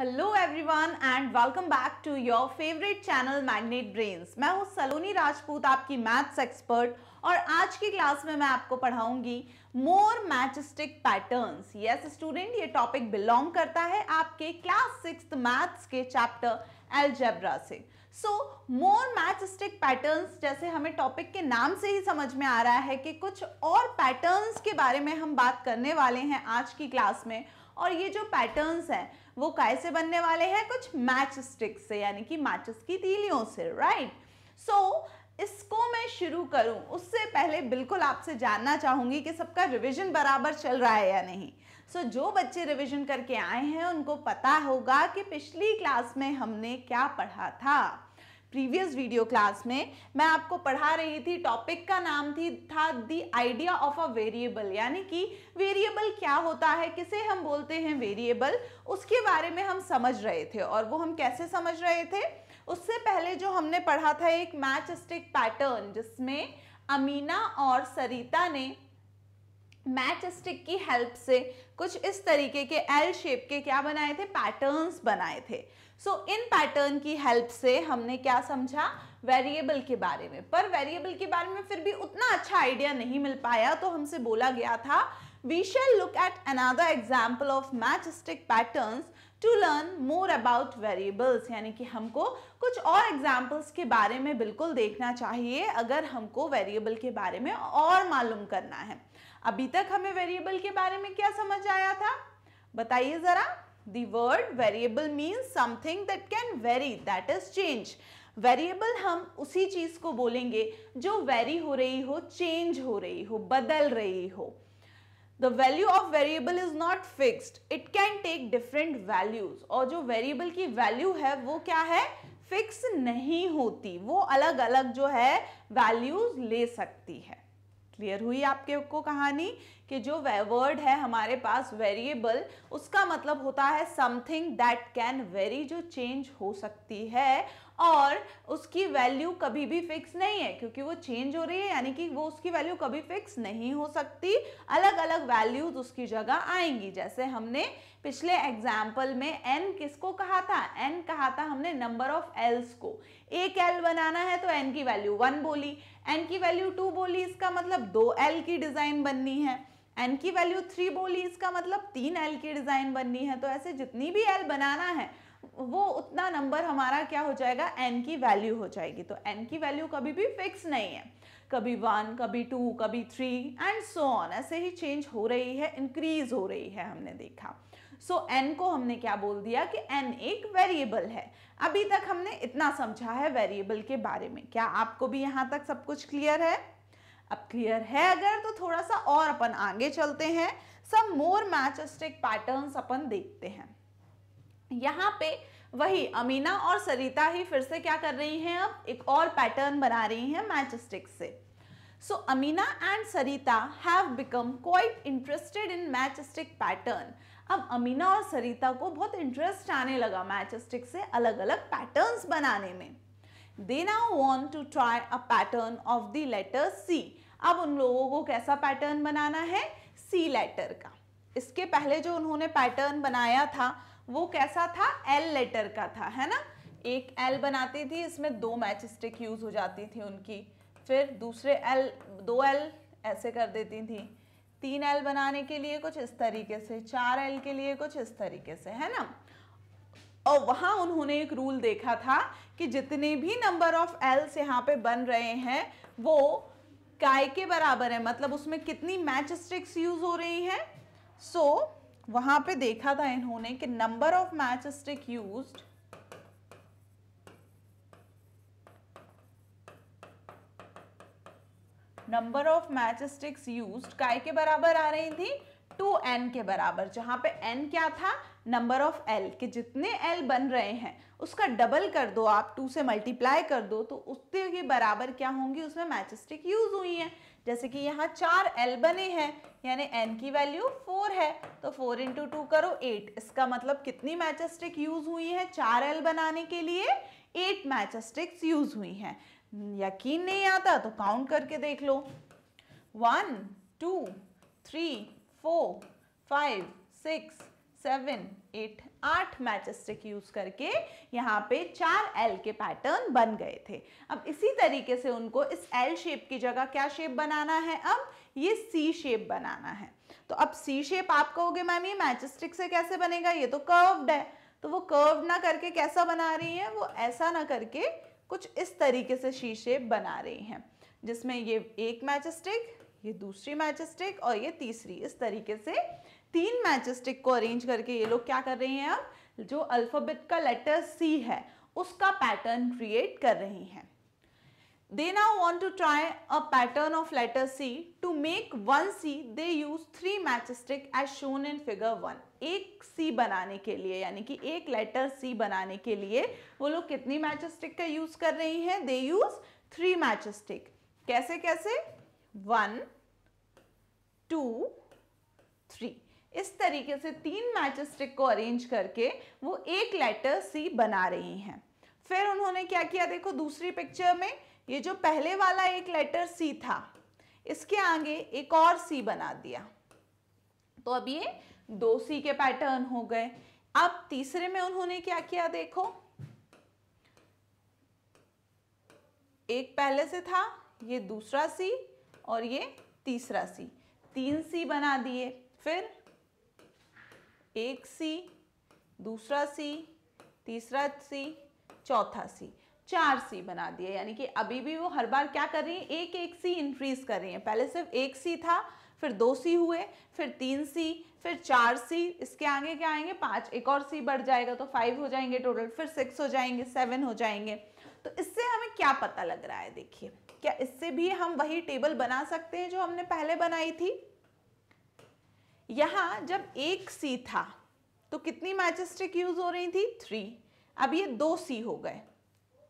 Hello everyone and welcome back to your favourite channel Magnet Brains मैं हूँ सलोनी राजपूत आपकी maths expert और आज की क्लास में मैं आपको पढ़ाऊंगी more matchstick patterns yes student ये टॉपिक बिलोंग करता है आपके क्लास सिक्स मैथ्स के चैप्टर एलजेब्रा से सो मोर मैचिस्टिक पैटर्न्स जैसे हमें टॉपिक के नाम से ही समझ में आ रहा है कि कुछ और पैटर्न्स के बारे में हम बात करने वाले हैं आज की क्लास में और ये जो पैटर्न्स हैं वो कैसे बनने वाले हैं कुछ मैच स्टिक से यानी कि मैचेस की तीलियों से राइट सो so, इसको मैं शुरू करूं उससे पहले बिल्कुल आपसे जानना चाहूंगी कि सबका रिवीजन बराबर चल रहा है या नहीं सो so, जो बच्चे रिवीजन करके आए हैं उनको पता होगा कि पिछली क्लास में हमने क्या पढ़ा था प्रीवियस वीडियो क्लास में मैं आपको पढ़ा रही थी टॉपिक का नाम थी था the idea of a variable यानी कि वेरिएबल क्या होता है किसे हम बोलते हैं वेरिएबल उसके बारे में हम समझ रहे थे और वो हम कैसे समझ रहे थे उससे पहले जो हमने पढ़ा था एक मैच स्टिक पैटर्न जिसमें अमीना और सरिता ने मैच स्टिक की हेल्प से कुछ इस तरीके के एल शेप के क्या बनाए थे पैटर्न्स बनाए थे सो इन पैटर्न की हेल्प से हमने क्या समझा वेरिएबल के बारे में पर वेरिएबल के बारे में फिर भी उतना अच्छा आइडिया नहीं मिल पाया तो हमसे बोला गया था we shall look at another example of matchstick pattern to learn more about variables यानी कि हमको कुछ और एग्जाम्पल्स के बारे में बिल्कुल देखना चाहिए अगर हमको वेरिएबल के बारे में और मालूम करना है अभी तक हमें वेरिएबल के बारे में क्या समझ आया था बताइए ज़रा The word variable means something that can vary, that is change. Variable हम उसी चीज़ को बोलेंगे जो वेरी हो रही हो चेंज हो रही हो बदल रही हो the value of variable is not fixed it can take different values और जो वेरिएबल की वैल्यू है वो क्या है फिक्स नहीं होती वो अलग अलग जो है वैल्यूज ले सकती है क्लियर हुई आपके को कहानी कि जो वर्ड है हमारे पास वेरिएबल उसका मतलब होता है समथिंग दैट कैन वेरी जो चेंज हो सकती है और उसकी वैल्यू कभी भी फिक्स नहीं है क्योंकि वो चेंज हो रही है यानी कि वो उसकी वैल्यू कभी फिक्स नहीं हो सकती अलग अलग वैल्यूज उसकी जगह आएंगी जैसे हमने पिछले एग्जाम्पल में एन किसको कहा था एन कहा था हमने नंबर ऑफ एल्स को एक एल बनाना है तो एन की वैल्यू वन बोली एन की वैल्यू टू बोली इसका मतलब दो एल की डिज़ाइन बननी है एन की वैल्यू थ्री बोली इसका मतलब तीन एल की डिज़ाइन बननी है तो ऐसे जितनी भी एल बनाना है वो उतना नंबर हमारा क्या हो जाएगा एन की वैल्यू हो जाएगी तो एन की वैल्यू कभी भी फिक्स नहीं है कभी वन कभी टू कभी थ्री एंड सो ऑन ऐसे ही चेंज हो रही है इंक्रीज हो रही है हमने देखा सो so, n को हमने क्या बोल दिया कि n एक वेरिएबल है अभी तक हमने इतना समझा है वेरिएबल के बारे में क्या आपको भी यहाँ तक सब कुछ क्लियर है अब क्लियर है अगर तो थोड़ा सा और अपन आगे चलते हैं सब मोर मैचस्टिक पैटर्न्स अपन देखते हैं यहाँ पे वही अमीना और सरिता ही फिर से क्या कर रही हैं अब एक और पैटर्न बना रही हैं मैचस्टिक से so Amina and Sarita have become quite interested in matchstick pattern अब अमीना और सरिता को बहुत इंटरेस्ट आने लगा मैच स्टिक से अलग अलग पैटर्न बनाने में they now want to try a pattern of the letter C अब उन लोगों को कैसा पैटर्न बनाना है सी लेटर का इसके पहले जो उन्होंने पैटर्न बनाया था वो कैसा था एल लेटर का था है ना एक एल बनाती थी इसमें दो मैच स्टिक यूज़ हो जाती थी उनकी फिर दूसरे एल दो एल ऐसे कर देती थी तीन एल बनाने के लिए कुछ इस तरीके से चार एल के लिए कुछ इस तरीके से है ना और वहां उन्होंने एक रूल देखा था कि जितने भी नंबर ऑफ एल्स यहाँ पे बन रहे हैं वो काय के बराबर है मतलब उसमें कितनी मैच स्टिक्स यूज हो रही हैं सो so, वहां पे देखा था इन्होंने कि number of match matchstick used number of matchsticks use काय के बराबर आ रही थी टू एन के बराबर जहाँ पे एन क्या था नंबर ऑफ एल के जितने एल बन रहे हैं उसका डबल कर दो आप टू से मल्टीप्लाई कर दो तो उसके ही बराबर क्या होंगी उसमें मैच स्टिक यूज हुई है जैसे कि यहाँ चार एल बने हैं यानी एन की वैल्यू फोर है तो फोर इंटू टू करो एट इसका मतलब कितनी मैच स्टिक यूज हुई है चार एल बनाने के लिए एट मैच स्टिक्स यूज हुई हैं यकीन नहीं आता तो काउंट करके देख लो one two three four five six seven eight आठ मैच स्टिक यूज़ करके यहाँ पे चार एल के पैटर्न बन गए थे अब इसी तरीके से उनको इस एल शेप की जगह क्या शेप बनाना है अब ये सी शेप बनाना है तो अब सी शेप आप कहोगे मैम ये मैच स्टिक से कैसे बनेगा ये तो कर्व्ड है तो वो कर्व ना करके कैसा बना रही है वो ऐसा ना करके कुछ इस तरीके से शीशे बना रही हैं जिसमें ये एक मैच स्टिक ये दूसरी मैच स्टिक और ये तीसरी इस तरीके से तीन मैच स्टिक को अरेंज करके ये लोग क्या कर रहे हैं अब जो अल्फ़ाबेट का लेटर सी है उसका पैटर्न क्रिएट कर रही हैं They now want to try a pattern of letter C. To make one C, they use three matchstick as shown in figure 1. एक C बनाने के लिए यानी कि एक लेटर C बनाने के लिए वो लोग कितनी मैचस्टिक का यूज़ कर रही हैं दे यूज़ थ्री मैचस्टिक कैसे कैसे वन टू थ्री इस तरीके से तीन मैचस्टिक को अरेंज करके वो एक लेटर सी बना रही हैं फिर उन्होंने क्या किया देखो दूसरी पिक्चर में ये जो पहले वाला एक लेटर सी था इसके आगे एक और सी बना दिया तो अब ये दो सी के पैटर्न हो गए अब तीसरे में उन्होंने क्या किया देखो एक पहले से था ये दूसरा सी और ये तीसरा सी तीन सी बना दिए फिर एक सी दूसरा सी तीसरा सी चौथा सी चार सी बना दिए यानी कि अभी भी वो हर बार क्या कर रही हैं एक एक सी इंक्रीज कर रही हैं पहले सिर्फ एक सी था फिर दो सी हुए फिर तीन सी फिर चार सी इसके आगे क्या आएंगे पांच एक और सी बढ़ जाएगा तो फाइव हो जाएंगे टोटल फिर सिक्स हो जाएंगे सेवन हो जाएंगे तो इससे हमें क्या पता लग रहा है देखिए क्या इससे भी हम वही टेबल बना सकते हैं जो हमने पहले बनाई थी यहां जब एक सी था तो कितनी मैचिस्टिक यूज हो रही थी थ्री अब ये दो सी हो गए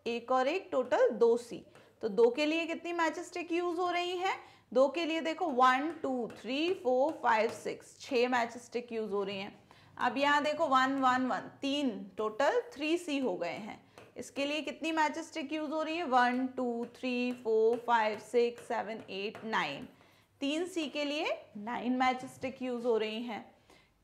एक और एक टोटल दो सी तो दो के लिए कितनी मैचस्टिक यूज हो रही है दो के लिए देखो one two three four five six छः मैचस्टिक यूज हो रही हैं अब यहाँ देखो वन वन वन तीन टोटल थ्री सी हो गए हैं इसके लिए कितनी मैचस्टिक यूज हो रही है one two three four five six seven eight nine तीन सी के लिए नाइन मैचस्टिक यूज हो रही हैं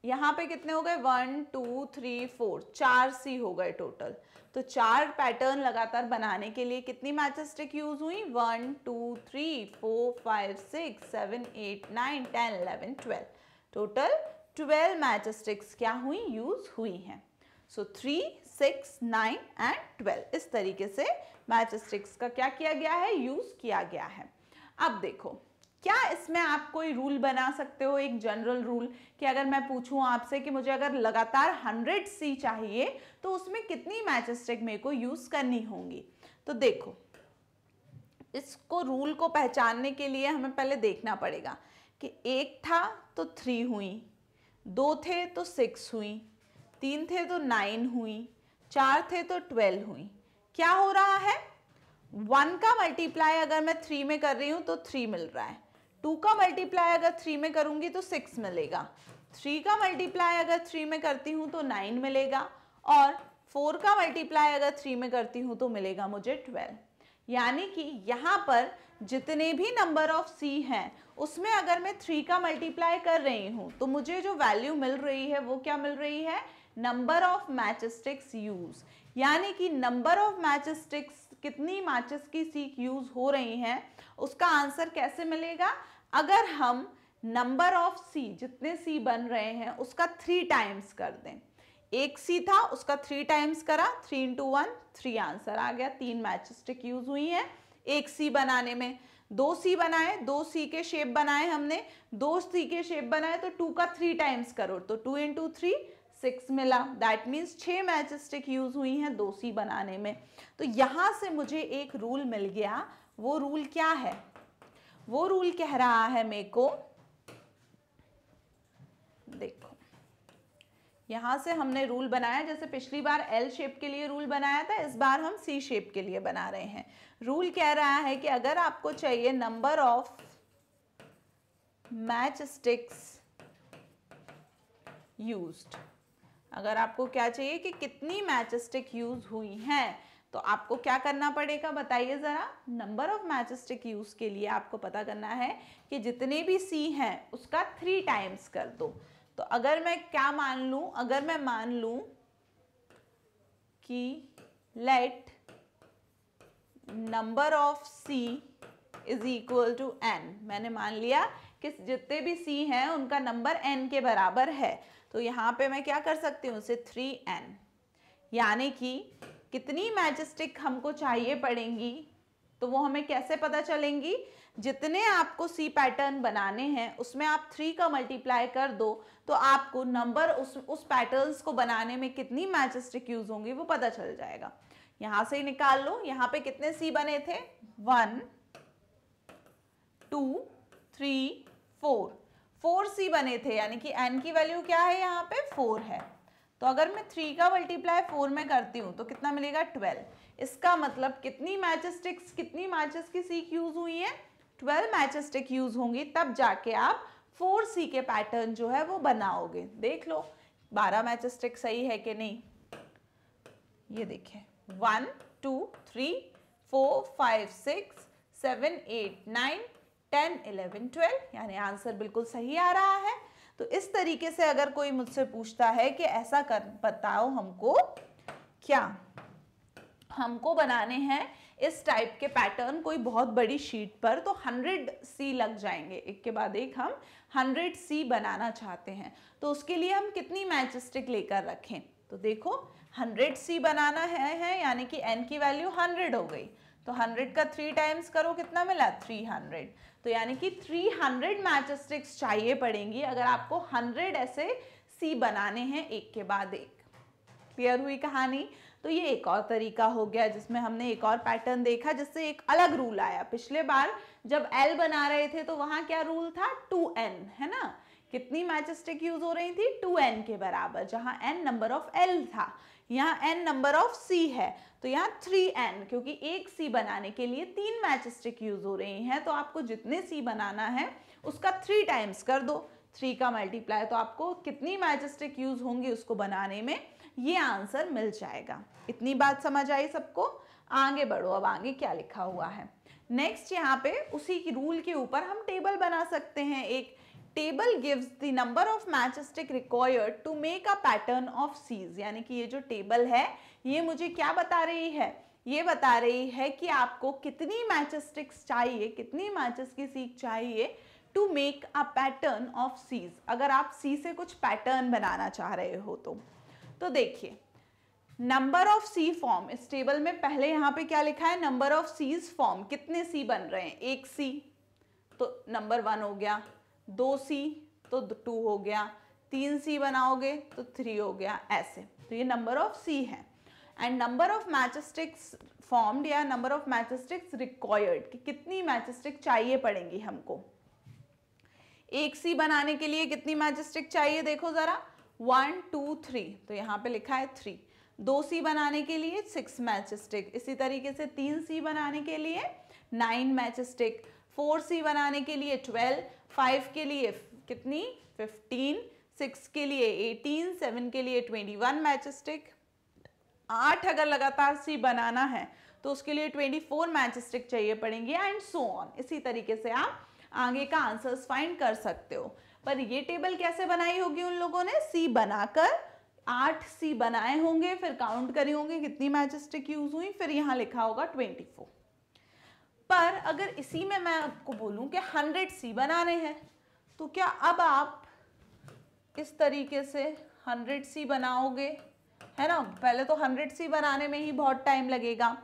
यहाँ पे कितने हो गए वन टू थ्री फोर चार सी हो गए टोटल तो चार पैटर्न लगातार बनाने के लिए कितनी मैचेस स्टिक यूज हुई one two three four five six seven eight nine ten eleven twelve total twelve matches sticks क्या हुई यूज हुई हैं so three six nine and twelve इस तरीके से मैच स्टिक्स का क्या किया गया है यूज किया गया है अब देखो क्या इसमें आप कोई रूल बना सकते हो एक जनरल रूल कि अगर मैं पूछूं आपसे कि मुझे अगर लगातार हंड्रेड सी चाहिए तो उसमें कितनी मैच स्टिक मेरे को यूज़ करनी होगी तो देखो इसको रूल को पहचानने के लिए हमें पहले देखना पड़ेगा कि एक था तो थ्री हुई दो थे तो सिक्स हुई तीन थे तो नाइन हुई चार थे तो ट्वेल्व हुई क्या हो रहा है वन का मल्टीप्लाई अगर मैं थ्री में कर रही हूँ तो थ्री मिल रहा है टू का मल्टीप्लाई अगर थ्री में करूंगी तो सिक्स मिलेगा थ्री का मल्टीप्लाई अगर थ्री में करती हूँ तो नाइन मिलेगा और फोर का मल्टीप्लाई अगर थ्री में करती हूँ तो मिलेगा मुझे ट्वेल्व यानी कि यहाँ पर जितने भी नंबर ऑफ सी हैं उसमें अगर मैं थ्री का मल्टीप्लाई कर रही हूँ तो मुझे जो वैल्यू मिल रही है वो क्या मिल रही है नंबर ऑफ मैचस्टिक्स यूज यानी कि नंबर ऑफ मैचस्टिक्स कितनी मैचेस की सीख यूज हो रही हैं उसका आंसर कैसे मिलेगा अगर हम नंबर ऑफ सी जितने सी बन रहे हैं उसका थ्री टाइम्स कर दें एक सी था उसका थ्री टाइम्स करा three into one three answer आ गया तीन मैच स्टिक यूज हुई है एक सी बनाने में दो सी बनाए दो सी के शेप बनाए हमने दो सी के शेप बनाए तो टू का थ्री टाइम्स करो तो टू इंटू थ्री सिक्स मिला दैट मीन्स छः मैच स्टिक यूज़ हुई हैं दो सी बनाने में तो यहाँ से मुझे एक रूल मिल गया वो रूल क्या है वो रूल कह रहा है मेरे को देखो यहां से हमने रूल बनाया जैसे पिछली बार एल शेप के लिए रूल बनाया था इस बार हम सी शेप के लिए बना रहे हैं रूल कह रहा है कि अगर आपको चाहिए number of matchsticks use अगर आपको क्या चाहिए कि कितनी मैच स्टिक यूज हुई हैं तो आपको क्या करना पड़ेगा बताइए ज़रा नंबर ऑफ मैचस्टिक यूज़ के लिए आपको पता करना है कि जितने भी सी हैं उसका थ्री टाइम्स कर दो तो अगर मैं क्या मान लू अगर मैं मान लू कि let number of C is equal to n मैंने मान लिया कि जितने भी सी हैं उनका नंबर एन के बराबर है तो यहां पे मैं क्या कर सकती हूँ उसे थ्री एन यानी कि कितनी मैजेस्टिक हमको चाहिए पड़ेंगी तो वो हमें कैसे पता चलेंगी जितने आपको सी पैटर्न बनाने हैं उसमें आप थ्री का मल्टीप्लाई कर दो तो आपको नंबर उस उस पैटर्न्स को बनाने में कितनी मैजेस्टिक यूज होंगी वो पता चल जाएगा यहां से ही निकाल लो यहाँ पे कितने सी बने थे one two three four four C बने थे यानी कि एन की वैल्यू क्या है यहाँ पे फोर है तो अगर मैं थ्री का मल्टीप्लाई फोर में करती हूँ तो कितना मिलेगा ट्वेल्व इसका मतलब कितनी मैचेस स्टिक्स कितनी मैचेस की सीख यूज़ हुई है ट्वेल्व मैचेस स्टिक यूज़ होंगी तब जाके आप फोर सी के पैटर्न जो है वो बनाओगे देख लो बारह मैचेस स्टिक सही है कि नहीं ये देखें one two three four five six seven eight nine ten eleven twelve यानी आंसर बिल्कुल सही आ रहा है तो इस तरीके से अगर कोई मुझसे पूछता है कि ऐसा कर बताओ हमको क्या हमको बनाने हैं इस टाइप के पैटर्न कोई बहुत बड़ी शीट पर तो 100 सी लग जाएंगे एक के बाद एक हम 100 सी बनाना चाहते हैं तो उसके लिए हम कितनी मैच स्टिक लेकर रखें तो देखो 100 सी बनाना है, है यानी कि एन की वैल्यू 100 हो गई तो 100 का थ्री टाइम्स करो कितना मिला 300 तो यानी कि 300 हंड्रेड मैच स्टिक्स चाहिए पड़ेंगी अगर आपको 100 ऐसे सी बनाने हैं एक के बाद एक क्लियर हुई कहानी तो ये एक और तरीका हो गया जिसमें हमने एक और पैटर्न देखा जिससे एक अलग रूल आया पिछले बार जब एल बना रहे थे तो वहां क्या रूल था टू एन है ना कितनी मैचस्टिक यूज हो रही थी टू एन के बराबर जहां एन नंबर ऑफ एल था यहाँ n नंबर ऑफ सी है तो यहाँ थ्री एन क्योंकि एक सी बनाने के लिए तीन मैच स्टिक यूज हो रही हैं तो आपको जितने सी बनाना है उसका थ्री टाइम्स कर दो थ्री का मल्टीप्लाई तो आपको कितनी मैच स्टिक यूज होंगी उसको बनाने में ये आंसर मिल जाएगा इतनी बात समझ आई सबको आगे बढ़ो अब आगे क्या लिखा हुआ है नेक्स्ट यहाँ पे उसी की रूल के ऊपर हम टेबल बना सकते हैं एक table gives the number of match matchstick required to make a pattern of Cs यानी कि ये जो टेबल है ये मुझे क्या बता रही है ये बता रही है कि आपको कितनी मैच स्टिक्स चाहिए कितनी मैचेस की सीख चाहिए to make a pattern of Cs अगर आप सी से कुछ पैटर्न बनाना चाह रहे हो तो तो देखिए नंबर ऑफ सी फॉर्म इस टेबल में पहले यहाँ पे क्या लिखा है नंबर ऑफ सीज फॉर्म कितने सी बन रहे हैं एक सी तो नंबर वन हो गया दो सी तो टू हो गया तीन सी बनाओगे तो थ्री हो गया ऐसे तो ये नंबर ऑफ सी है and number of matchsticks formed या नंबर ऑफ मैचस्टिक्स रिक्वायर्ड कि कितनी मैचस्टिक चाहिए पड़ेंगी हमको एक सी बनाने के लिए कितनी मैचस्टिक चाहिए देखो ज़रा वन टू थ्री तो यहाँ पे लिखा है थ्री दो सी बनाने के लिए सिक्स मैच इसी तरीके से तीन सी बनाने के लिए नाइन मैच फोर सी बनाने के लिए ट्वेल्व फाइव के लिए कितनी फिफ्टीन सिक्स के लिए एटीन सेवन के लिए ट्वेंटी वन मैच स्टिक आठ अगर लगातार सी बनाना है तो उसके लिए ट्वेंटी फोर मैच स्टिक चाहिए पड़ेंगे एंड सो ऑन इसी तरीके से आप आगे का आंसर्स फाइंड कर सकते हो पर ये टेबल कैसे बनाई होगी उन लोगों ने सी बनाकर आठ सी बनाए होंगे फिर काउंट करी होंगे कितनी मैच स्टिक यूज हुई फिर यहाँ लिखा होगा ट्वेंटी फोर पर अगर इसी में मैं आपको बोलूँ कि हंड्रेड सी बनाने हैं तो क्या अब आप इस तरीके से हंड्रेड सी बनाओगे है ना पहले तो हंड्रेड सी बनाने में ही बहुत टाइम लगेगा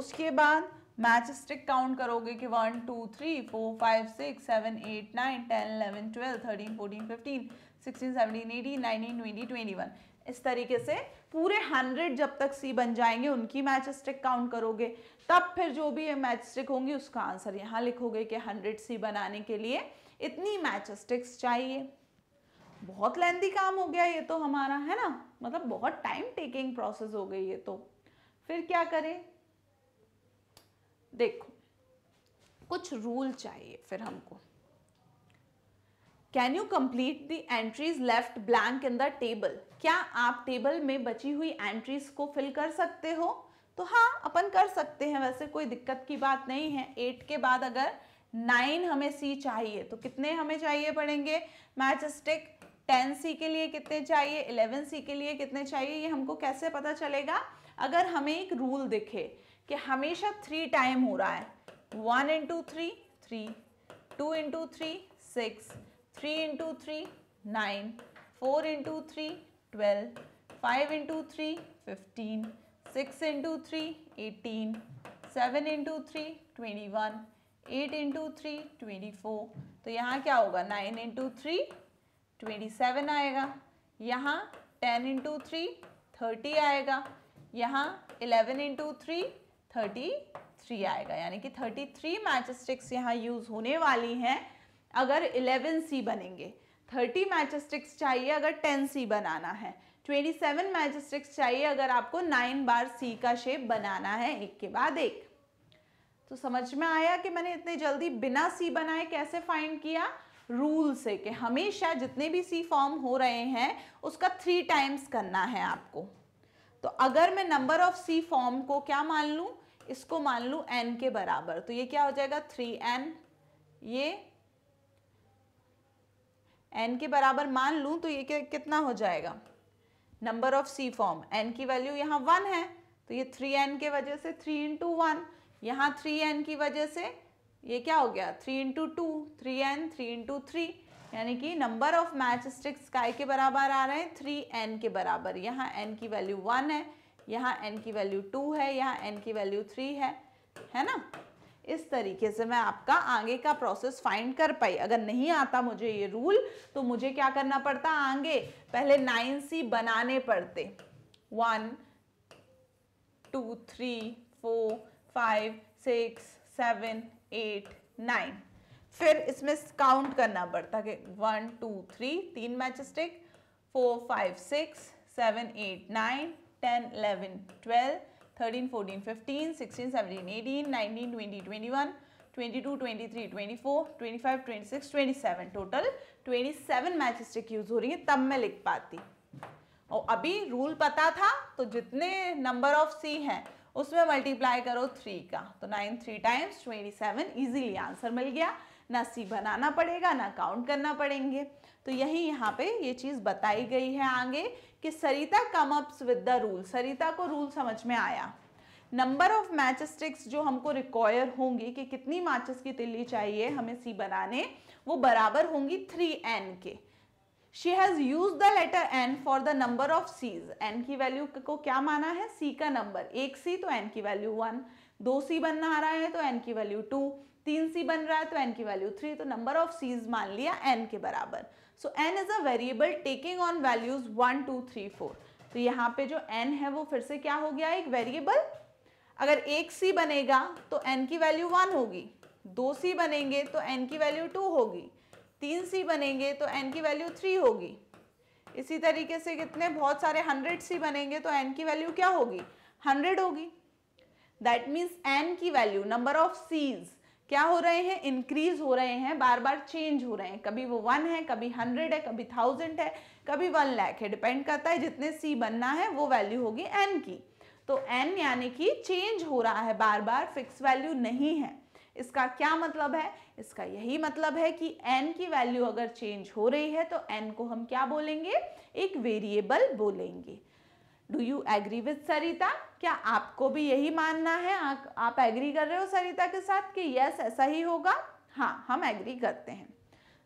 उसके बाद मैच स्टिक काउंट करोगे कि one two three four five six seven eight nine ten eleven twelve thirteen fourteen fifteen sixteen seventeen eighteen nineteen twenty twenty one इस तरीके से पूरे हंड्रेड जब तक सी बन जाएंगे उनकी मैच स्टिक काउंट करोगे तब फिर जो भी ये मैच स्टिक होंगी उसका आंसर यहाँ लिखोगे कि हंड्रेड सी बनाने के लिए इतनी मैच स्टिक्स चाहिए बहुत लेंदी काम हो गया ये तो हमारा है ना मतलब बहुत टाइम टेकिंग प्रोसेस हो गई ये तो फिर क्या करें देखो कुछ रूल चाहिए फिर हमको can you complete the entries left blank in the table क्या आप टेबल में बची हुई एंट्रीज को फिल कर सकते हो तो हाँ अपन कर सकते हैं वैसे कोई दिक्कत की बात नहीं है एट के बाद अगर नाइन हमें सी चाहिए तो कितने हमें चाहिए पड़ेंगे मैच स्टिक टेन सी के लिए कितने चाहिए इलेवन सी के लिए कितने चाहिए ये हमको कैसे पता चलेगा अगर हमें एक रूल दिखे कि हमेशा थ्री टाइम हो रहा है one into three three two into three six three into three nine four into three twelve five into three fifteen six into three eighteen seven into three twenty one eight into three twenty four तो यहाँ क्या होगा nine into three twenty seven आएगा यहाँ ten into three thirty आएगा यहाँ eleven into three thirty three आएगा यानी कि थर्टी थ्री मैचस्टिक्स यहाँ यूज़ होने वाली हैं अगर इलेवन सी बनेंगे थर्टी मैचस्टिक्स चाहिए अगर टेन सी बनाना है ट्वेंटी सेवन मैचस्टिक्स चाहिए अगर आपको नाइन बार सी का शेप बनाना है एक के बाद एक तो समझ में आया कि मैंने इतने जल्दी बिना सी बनाए कैसे फाइंड किया रूल से कि हमेशा जितने भी सी फॉर्म हो रहे हैं उसका थ्री टाइम्स करना है आपको तो अगर मैं नंबर ऑफ सी फॉर्म को क्या मान लूँ इसको मान लूँ एन के बराबर तो ये क्या हो जाएगा थ्री एन ये एन के बराबर मान लूँ तो ये कितना हो जाएगा number of C form n की वैल्यू यहाँ वन है तो ये थ्री एन के वजह से थ्री इंटू वन यहाँ थ्री एन की वजह से ये क्या हो गया three into two three n three into three यानी कि नंबर ऑफ मैच स्टिक्स काय के बराबर आ रहे हैं थ्री एन के बराबर यहाँ एन की वैल्यू वन है यहाँ एन की वैल्यू टू है यहाँ एन की वैल्यू थ्री है है ना इस तरीके से मैं आपका आगे का प्रोसेस फाइंड कर पाई अगर नहीं आता मुझे ये रूल तो मुझे क्या करना पड़ता आगे पहले नाइन सी बनाने पड़ते one two three four five six seven eight nine फिर इसमें काउंट करना पड़ता कि वन टू थ्री तीन matchstick four five six seven eight nine ten eleven twelve thirteen fourteen fifteen sixteen seventeen eighteen nineteen twenty twenty one twenty two twenty three twenty seven total twenty seven match use हो रही है तब मैं लिख पाती और अभी rule पता था तो जितने नंबर ऑफ सी हैं उसमें मल्टीप्लाई करो थ्री का तो nine three times twenty seven easily answer मिल गया ना सी बनाना पड़ेगा ना काउंट करना पड़ेंगे तो यही यहाँ पे ये चीज़ बताई गई है आगे कि Sarita comes up with the rule Sarita को रूल समझ में आया नंबर ऑफ मैच स्टिक्स जो हमको रिक्वायर होंगी कि कितनी माचिस की तिल्ली चाहिए हमें सी बनाने वो बराबर होंगी थ्री एन के she has use the letter n for the number of Cs n की वैल्यू को क्या माना है सी का नंबर एक सी तो एन की वैल्यू वन दो सी तो बन रहा है तो एन की वैल्यू टू तीन सी बन रहा है तो एन की वैल्यू थ्री तो नंबर ऑफ सीज मान लिया एन के बराबर so n is a variable taking on values one two three four तो यहाँ पे जो एन है वो फिर से क्या हो गया एक वेरिएबल अगर एक सी बनेगा तो एन की वैल्यू वन होगी दो सी बनेंगे तो एन की वैल्यू टू होगी तीन सी बनेंगे तो एन की वैल्यू थ्री होगी इसी तरीके से कितने बहुत सारे हंड्रेड सी बनेंगे तो एन की वैल्यू क्या होगी हंड्रेड होगी दैट मीन्स एन की वैल्यू नंबर ऑफ सीज़ क्या हो रहे हैं इंक्रीज हो रहे हैं बार बार चेंज हो रहे हैं कभी वो वन है कभी हंड्रेड है कभी थाउजेंड है कभी वन लैख है डिपेंड करता है जितने सी बनना है वो वैल्यू होगी एन की तो एन यानी कि चेंज हो रहा है बार बार फिक्स वैल्यू नहीं है इसका क्या मतलब है इसका यही मतलब है कि एन की वैल्यू अगर चेंज हो रही है तो एन को हम क्या बोलेंगे एक वेरिएबल बोलेंगे do you agree with Sarita क्या आपको भी यही मानना है आ, आप एग्री कर रहे हो सरिता के साथ कि यस ऐसा ही होगा हाँ हम एग्री करते हैं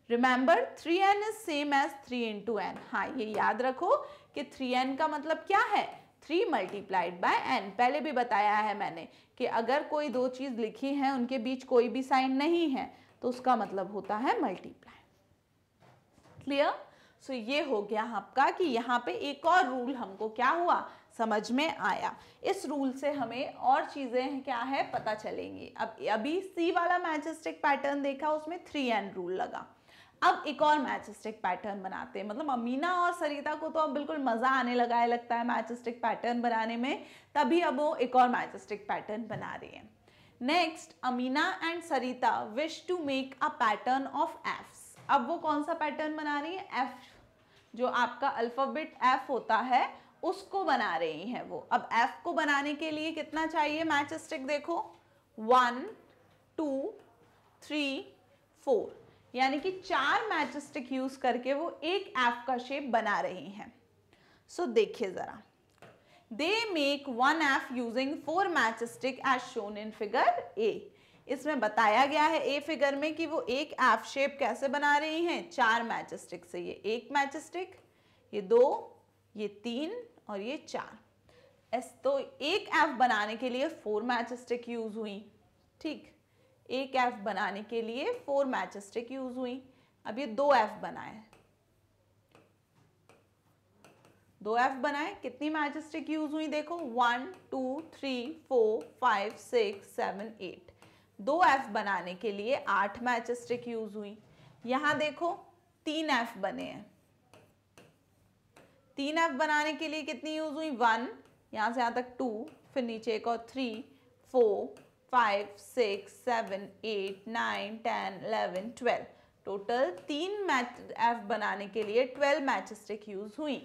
remember three n is same as three into n हाँ ये याद रखो कि थ्री एन का मतलब क्या है थ्री मल्टीप्लाइड बाय एन पहले भी बताया है मैंने कि अगर कोई दो चीज़ लिखी है उनके बीच कोई भी साइन नहीं है तो उसका मतलब होता है मल्टीप्लाई क्लियर सो so, ये हो गया आपका कि यहाँ पे एक और रूल हमको क्या हुआ समझ में आया इस रूल से हमें और चीज़ें क्या है पता चलेंगी अब अभी सी वाला मैजिस्टिक पैटर्न देखा उसमें थ्री एंड रूल लगा अब एक और मैचिस्टिक पैटर्न बनाते हैं मतलब अमीना और सरिता को तो अब बिल्कुल मज़ा आने लगा है लगता है मैचिस्टिक पैटर्न बनाने में तभी अब वो एक और मैचिस्टिक पैटर्न बना रही है next Amina and Sarita wish to make a pattern of Fs अब वो कौन सा पैटर्न बना रही है एफ जो आपका अल्फ़ाबेट एफ होता है उसको बना रही हैं वो अब एफ को बनाने के लिए कितना चाहिए मैच स्टिक देखो वन टू थ्री फोर यानी कि चार मैच स्टिक यूज़ करके वो एक एफ का शेप बना रही हैं सो so, देखिए ज़रा make one F using four matchstick as shown in figure A इसमें बताया गया है ए फिगर में कि वो एक एफ शेप कैसे बना रही हैं चार मैचस्टिक से ये एक मैचस्टिक ये दो ये तीन और ये चार एस तो एक एफ बनाने के लिए फोर मैचस्टिक यूज़ हुई ठीक एक एफ बनाने के लिए फोर मैचस्टिक यूज़ हुई अब ये दो एफ बनाए दो एफ बनाए कितनी मैचस्टिक यूज हुई देखो one two three four five six seven eight दो एफ बनाने के लिए आठ मैच स्टिक यूज हुई यहाँ देखो तीन एफ बने हैं तीन एफ बनाने के लिए कितनी यूज हुई वन यहाँ से यहाँ तक टू फिर नीचे एक और three four five six seven eight nine ten eleven twelve total तीन मैच एफ बनाने के लिए ट्वेल्व मैच स्टिक यूज हुई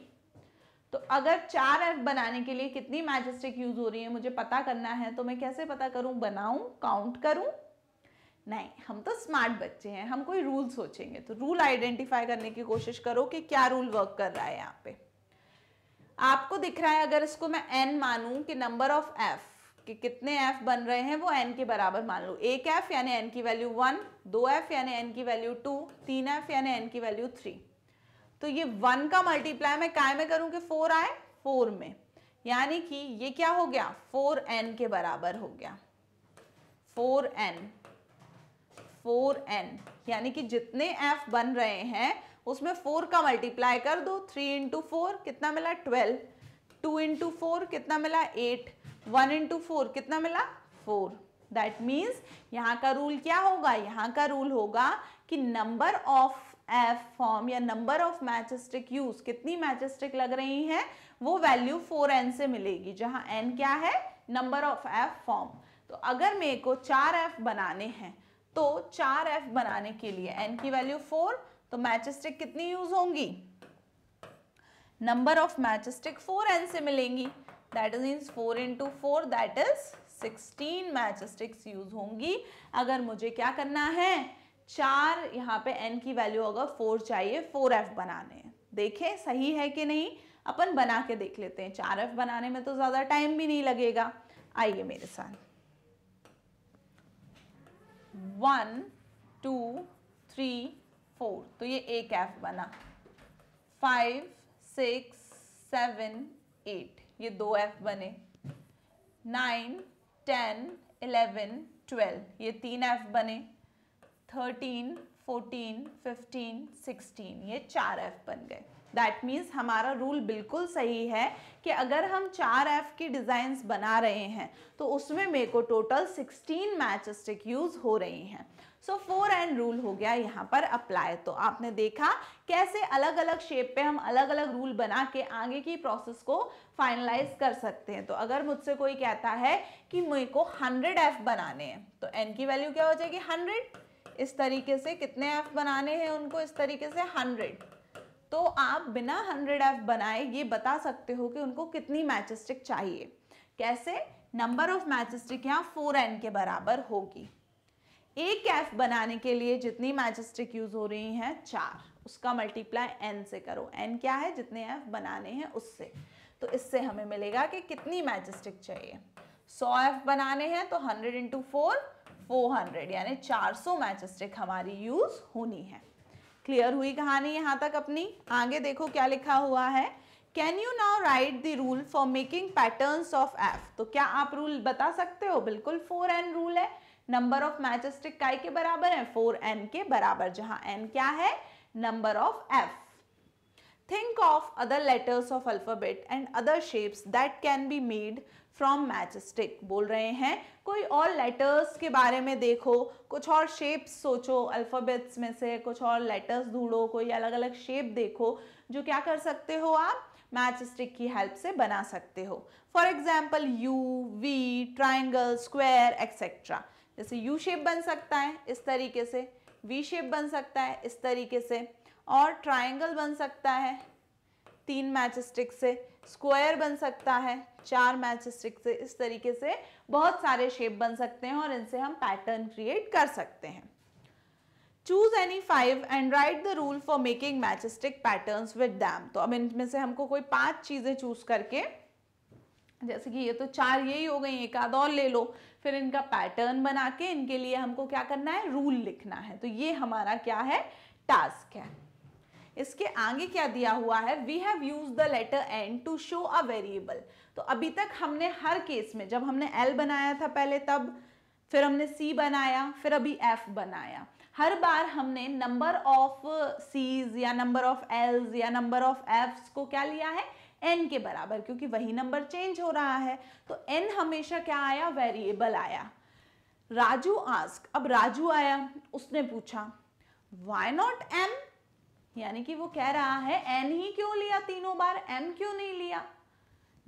तो अगर चार एफ बनाने के लिए कितनी मैजिस्टिक यूज हो रही है मुझे पता करना है तो मैं कैसे पता करूं बनाऊं काउंट करूं नहीं हम तो स्मार्ट बच्चे हैं हम कोई रूल सोचेंगे तो रूल आइडेंटिफाई करने की कोशिश करो कि क्या रूल वर्क कर रहा है यहाँ पे आपको दिख रहा है अगर इसको मैं एन मानू कि नंबर ऑफ एफ कि कितने एफ बन रहे हैं वो एन के बराबर मान लो एक एफ यानी एन की वैल्यू वन दो एफ यानी एन की वैल्यू टू तीन एफ यानी एन की वैल्यू थ्री तो ये वन का मल्टीप्लाई मैं काय में करूं कि फोर आए फोर में यानी कि ये क्या हो गया फोर एन के बराबर हो गया फोर एन फोर एन यानी कि जितने एफ बन रहे हैं उसमें फोर का मल्टीप्लाई कर दो थ्री इंटू फोर कितना मिला ट्वेल्व टू इंटू फोर कितना मिला एट वन इंटू फोर कितना मिला फोर दैट मीन्स यहाँ का रूल क्या होगा यहाँ का रूल होगा कि नंबर ऑफ एफ फॉर्म या नंबर ऑफ मैचस्टिक यूज कितनी मैचस्टिक लग रही हैं वो वैल्यू फोर एन से मिलेगी जहां एन क्या है नंबर ऑफ एफ फॉर्म तो अगर मेरे को चार एफ बनाने हैं तो चार एफ बनाने के लिए एन की वैल्यू फोर तो मैचस्टिक कितनी यूज होंगी number of matchstick four N से मिलेंगी that is means four into four that is sixteen matchsticks use होंगी अगर मुझे क्या करना है चार यहाँ पे एन की वैल्यू अगर फोर चाहिए फोर एफ बनाने देखें सही है कि नहीं अपन बना के देख लेते हैं चार एफ बनाने में तो ज़्यादा टाइम भी नहीं लगेगा आइए मेरे साथ वन टू थ्री फोर तो ये एक एफ बना फाइव सिक्स सेवन एट ये दो एफ बने नाइन टेन इलेवन ट्वेल्व ये तीन एफ बने थर्टीन फोर्टीन फिफ्टीन सिक्सटीन ये चार एफ बन गए दैट मीन्स हमारा रूल बिल्कुल सही है कि अगर हम चार एफ की डिज़ाइंस बना रहे हैं तो उसमें मेरे को total sixteen match stick use हो रही हैं सो फोर एंड रूल हो गया यहाँ पर अप्लाई तो आपने देखा कैसे अलग अलग शेप पे हम अलग अलग रूल बना के आगे की प्रोसेस को फाइनलाइज कर सकते हैं तो अगर मुझसे कोई कहता है कि मेरे को हंड्रेड एफ बनाने हैं तो एन की वैल्यू क्या हो जाएगी हंड्रेड इस तरीके से कितने एफ़ बनाने हैं उनको इस तरीके से हंड्रेड तो आप बिना हंड्रेड एफ़ बनाए ये बता सकते हो कि उनको कितनी मैच स्टिक चाहिए कैसे नंबर ऑफ मैच स्टिक यहाँ फोर एन के बराबर होगी एक एफ बनाने के लिए जितनी मैच स्टिक यूज़ हो रही हैं चार उसका मल्टीप्लाई एन से करो एन क्या है जितने एफ बनाने हैं उससे तो इससे हमें मिलेगा कि कितनी मैच स्टिक चाहिए सौ एफ बनाने हैं तो हंड्रेड इंटू फोर 400 यानी 400 मैच स्टिक हमारी यूज़ होनी है क्लियर हुई कहानी यहाँ तक अपनी आगे देखो क्या लिखा हुआ है can you now write the rule for making pattern of F तो क्या आप रूल बता सकते हो बिल्कुल फोर एन रूल है नंबर ऑफ मैच स्टिक काई के बराबर है फोर एन के बराबर जहां एन क्या है number of F Think of other letters of alphabet and other shapes that can be made from match बोल रहे हैं कोई और लेटर्स के बारे में देखो कुछ और शेप्स सोचो अल्फ़ाबेट्स में से कुछ और लेटर्स ढूंढो कोई अलग अलग शेप देखो जो क्या कर सकते हो आप मैचस्टिक की हेल्प से बना सकते हो for example U V triangle square etcetera जैसे यू शेप बन सकता है इस तरीके से वी शेप बन सकता है इस तरीके से और ट्राइंगल बन सकता है तीन मैच स्टिक से स्क्वायर बन सकता है चार मैच स्टिक से इस तरीके से बहुत सारे शेप बन सकते हैं और इनसे हम पैटर्न क्रिएट कर सकते हैं choose any five and write the rule for making match stick pattern with them तो अब इनमें से हमको कोई पांच चीज़ें चूज करके जैसे कि ये तो चार यही हो गई एक आध और ले लो फिर इनका पैटर्न बना के इनके लिए हमको क्या करना है रूल लिखना है तो ये हमारा क्या है टास्क है इसके आगे क्या दिया हुआ है we have use the letter N to show a variable तो अभी तक हमने हर केस में जब हमने एल बनाया था पहले तब फिर हमने सी बनाया फिर अभी एफ बनाया हर बार हमने नंबर ऑफ सीज या नंबर ऑफ एल्स या नंबर ऑफ एफ्स को क्या लिया है एन के बराबर क्योंकि वही नंबर चेंज हो रहा है तो एन हमेशा क्या आया वेरिएबल आया राजू आस्क अब राजू आया उसने पूछा वाई नॉट एम यानी कि वो कह रहा है एन ही क्यों लिया तीनों बार एम क्यों नहीं लिया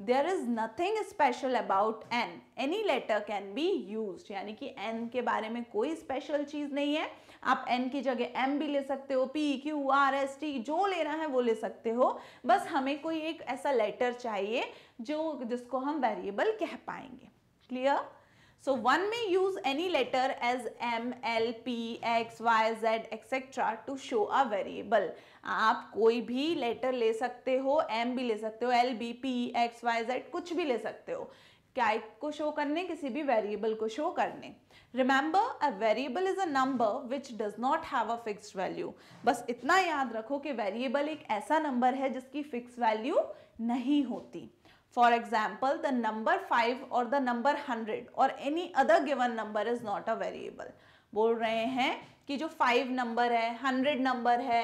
there is nothing special about N any letter can be use यानी कि एन के बारे में कोई स्पेशल चीज नहीं है आप एन की जगह एम भी ले सकते हो P Q R S T जो लेना है वो ले सकते हो बस हमें कोई एक ऐसा लेटर चाहिए जो जिसको हम वेरिएबल कह पाएंगे clear So one may use any letter as M, L, P, X, Y, Z etc. to show a variable. आप कोई भी लेटर ले सकते हो एम भी ले सकते हो L B P X Y Z कुछ भी ले सकते हो टाइप को शो करने किसी भी वेरिएबल को शो करने remember a variable is a number which does not have a fix value बस इतना याद रखो कि वेरिएबल एक ऐसा नंबर है जिसकी फिक्स वैल्यू नहीं होती For example, the number 5 और the number 100 और any other given number is not a variable. बोल रहे हैं कि जो 5 नंबर है 100 नंबर है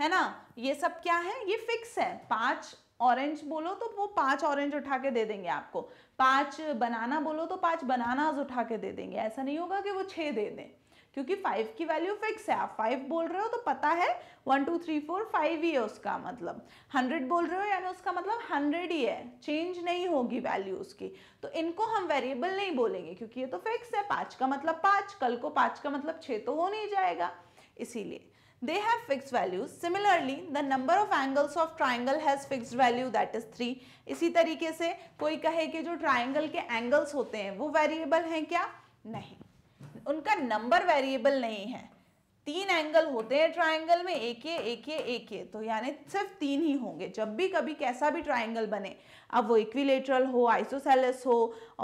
है ना ये सब क्या है ये फिक्स है पांच ऑरेंज बोलो तो वो पांच ऑरेंज उठा के दे देंगे आपको पांच बनाना बोलो तो पांच बनानाज उठा के दे देंगे ऐसा नहीं होगा कि वो छः दे दें क्योंकि फाइव की वैल्यू फिक्स है आप फाइव बोल रहे हो तो पता है one two three four five ही है उसका मतलब हंड्रेड बोल रहे हो यानी उसका मतलब हंड्रेड ही है चेंज नहीं होगी वैल्यू उसकी तो इनको हम वेरिएबल नहीं बोलेंगे क्योंकि ये तो फिक्स है पाँच का मतलब पाँच कल को पाँच का मतलब छः तो हो नहीं जाएगा इसीलिए they have fix values similarly the number of angles of triangle has fixed value that is three इसी तरीके से कोई कहे कि जो ट्राइंगल के एंगल्स होते हैं वो वेरिएबल हैं क्या नहीं उनका नंबर वेरिएबल नहीं है तीन एंगल होते हैं ट्राइंगल में एक ये एक ये एक ये तो यानी सिर्फ तीन ही होंगे जब भी कभी कैसा भी ट्राइंगल बने अब वो इक्विलेटरल हो आइसोसेलस हो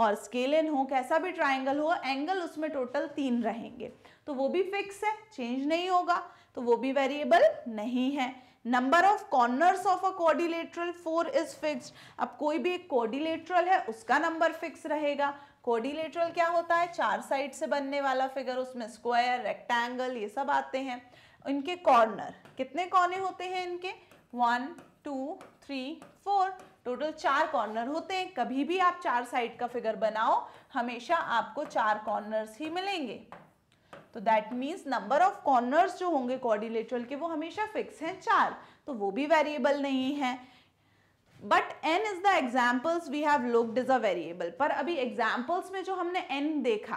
और स्केलेन हो कैसा भी ट्राइंगल हो एंगल उसमें टोटल तीन रहेंगे तो वो भी फिक्स है चेंज नहीं होगा तो वो भी वेरिएबल नहीं है number of corners of a quadrilateral four is fixed अब कोई भी एक कोऑर्डिलेटरल है उसका नंबर फिक्स रहेगा कोडिलेटरल क्या होता है चार साइड से बनने वाला फिगर उसमें स्क्वायर रेक्टेंगल ये सब आते हैं इनके कॉर्नर कितने कोने होते हैं इनके one two three four total चार कॉर्नर होते हैं कभी भी आप चार साइड का फिगर बनाओ हमेशा आपको चार कॉर्नर ही मिलेंगे तो that means number of corners जो होंगे कॉर्डिलेटरल के वो हमेशा फिक्स हैं चार तो वो भी वेरिएबल नहीं है but N is the examples we have looked is a variable पर अभी एग्जाम्पल्स में जो हमने एन देखा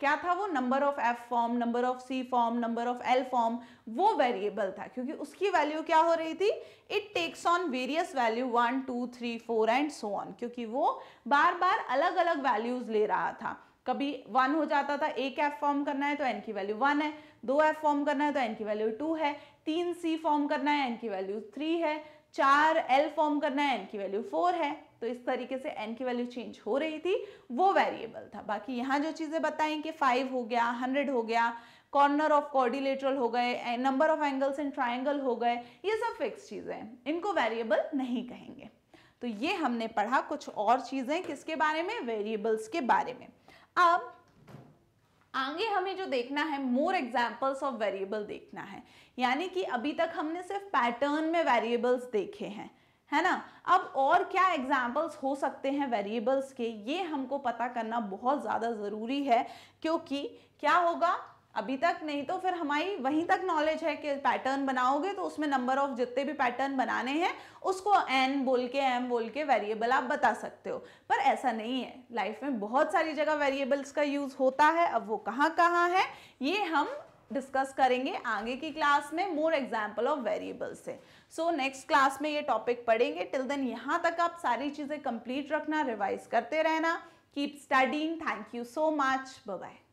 क्या था वो number of F form number of C form number of L form वो वेरिएबल था क्योंकि उसकी वैल्यू क्या हो रही थी it takes on various value one two three four and so on क्योंकि वो बार बार अलग अलग वैल्यूज ले रहा था कभी वन हो जाता था एक एफ फॉर्म करना है तो एन की वैल्यू वन है दो एफ फॉर्म करना है तो एन की वैल्यू टू है तीन सी फॉर्म करना है एन की वैल्यू थ्री है चार एल फॉर्म करना है एन की वैल्यू फोर है तो इस तरीके से एन की वैल्यू चेंज हो रही थी वो वेरिएबल था बाकी यहाँ जो चीज़ें बताएं कि फाइव हो गया हंड्रेड हो गया कॉर्नर ऑफ कॉर्डिलेटरल हो गए number of angles in triangle हो गए ये सब फिक्स चीज़ें हैं इनको वेरिएबल नहीं कहेंगे तो ये हमने पढ़ा कुछ और चीज़ें किसके बारे में वेरिएबल्स के बारे में अब आगे हमें जो देखना है मोर एग्जाम्पल्स ऑफ वेरिएबल देखना है यानी कि अभी तक हमने सिर्फ पैटर्न में वेरिएबल्स देखे हैं है ना अब और क्या एग्जाम्पल्स हो सकते हैं वेरिएबल्स के ये हमको पता करना बहुत ज़्यादा ज़रूरी है क्योंकि क्या होगा अभी तक नहीं तो फिर हमारी वहीं तक नॉलेज है कि पैटर्न बनाओगे तो उसमें नंबर ऑफ जितने भी पैटर्न बनाने हैं उसको एन बोल के एम बोल के वेरिएबल आप बता सकते हो पर ऐसा नहीं है लाइफ में बहुत सारी जगह वेरिएबल्स का यूज़ होता है अब वो कहाँ कहाँ है ये हम डिस्कस करेंगे आगे की क्लास में मोर एग्जाम्पल ऑफ वेरिएबल्स से सो नेक्स्ट क्लास में ये टॉपिक पढ़ेंगे टिल देन यहाँ तक आप सारी चीज़ें कंप्लीट रखना रिवाइज करते रहना keep studying thank you so much bye